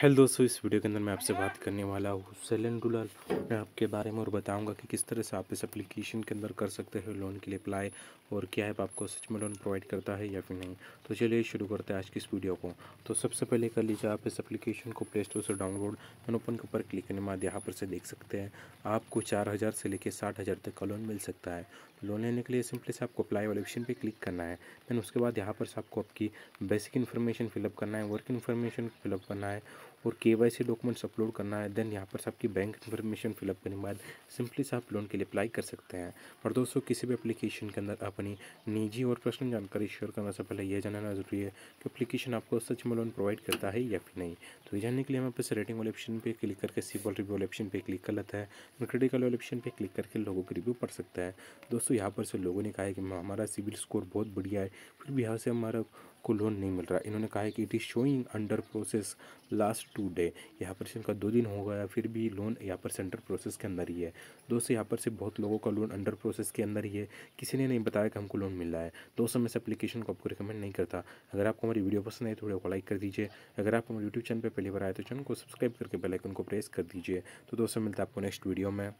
hello दोस्तों इस video के अंदर मैं आपसे बात करने वाला हूँ सेलन डुलाल मैं आपके बारे में और बताऊंगा कि किस तरह से आप इस एप्लीकेशन के अंदर कर सकते हो लोन के लिए अप्लाई और क्या ऐप आपको सच में लोन प्रोवाइड करता है या फिर नहीं तो चलिए शुरू करते हैं आज की इस वीडियो को तो सबसे पहले कर लीजिए आप इस एप्लीकेशन को प्ले स्टोर से डाउनलोड एंड ओपन के ऊपर क्लिक करने के बाद यहाँ पर से देख सकते हैं आपको चार हज़ार से लेकर साठ हज़ार तक का लोन मिल सकता है लोन लेने के लिए सिंपली से आपको अप्लाई वाले ऑप्शन पर क्लिक करना है देन उसके बाद यहाँ पर से आपको आपकी बेसिक इन्फॉर्मेशन फिलअप करना है वर्क इन्फॉर्मेशन फिलअप करना है और के वाई सी डॉक्यूमेंट्स अपलोड करना है देन यहाँ पर आपकी बैंक इन्फॉर्मेशन फिलअप करने के बाद सिंपली से आप लोन के लिए अप्लाई कर सकते हैं और दोस्तों किसी भी एप्लीकेशन के अंदर अपनी निजी और पर्सनल जानकारी शेयर करने से पहले यह जानना जरूरी है कि अपलीकेशन आपको सच में लोन प्रोवाइड करता है या फिर नहीं तो ये जानने के लिए हम आपसे रेटिंग वाले ऑप्शन पर क्लिक करके सिबल रिव्यू वाले ऑप्शन पर क्लिक कर लेता है क्रिटिकल वाले ऑप्शन पर क्लिक करके लोगों के रिव्यू पढ़ सकता है दोस्तों यहाँ पर से लोगों ने कहा है कि हमारा सिविल स्कोर बहुत बढ़िया है फिर भी यहाँ से हमारा को लोन नहीं मिल रहा इन्होंने कहा है कि it is showing under process last two day यहाँ पर से इनका दो दिन हो गया फिर भी लोन यहाँ पर से अंडर प्रोसेस के अंदर ही है दोस्तों यहाँ पर से बहुत लोगों का लोन अंडर प्रोसेस के अंदर ही है किसी ने नहीं बताया कि हमको लोन मिल रहा है दोस्तों मैं इस एप्लीकेशन को आपको रिकमेंड नहीं करता अगर आपको हमारी वीडियो पसंद आए तो वीडियो को लाइक कर दीजिए अगर आप हमारे यूट्यूब चैनल पर पहली बार आए तो चैनल को सब्सक्राइब करके बेलाइकन को प्रेस कर दीजिए तो दोस्तों मिलता है आपको नेक्स्ट वीडियो में